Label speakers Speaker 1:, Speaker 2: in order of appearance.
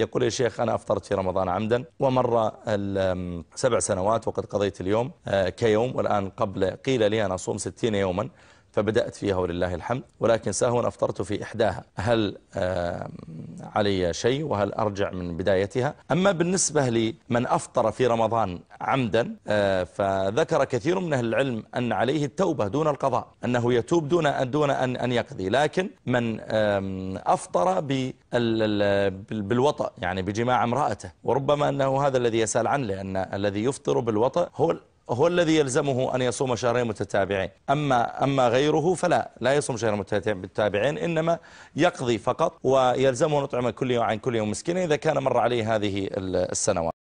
Speaker 1: يقول يا شيخ أنا أفطرت في رمضان عمدا ومر سبع سنوات وقد قضيت اليوم آه، كيوم والآن قبل قيل لي أنا أصوم ستين يوما فبدأت فيها ولله الحمد ولكن سهوا أفطرت في إحداها هل علي شيء وهل أرجع من بدايتها أما بالنسبة لمن أفطر في رمضان عمدا آه، فذكر كثير من أهل العلم أن عليه التوبة دون القضاء أنه يتوب دون أن دون أن أن يقضي لكن من أفطر بالوطأ يعني بجماع امرأته وربما أنه هذا الذي يسأل عنه لأن الذي يفطر بالوطأ هو هو الذي يلزمه أن يصوم شهرين متتابعين أما, أما غيره فلا لا يصوم شهرين متتابعين إنما يقضي فقط ويلزمه أن يطعم كل يوم عن كل يوم مسكين إذا كان مر عليه هذه السنوات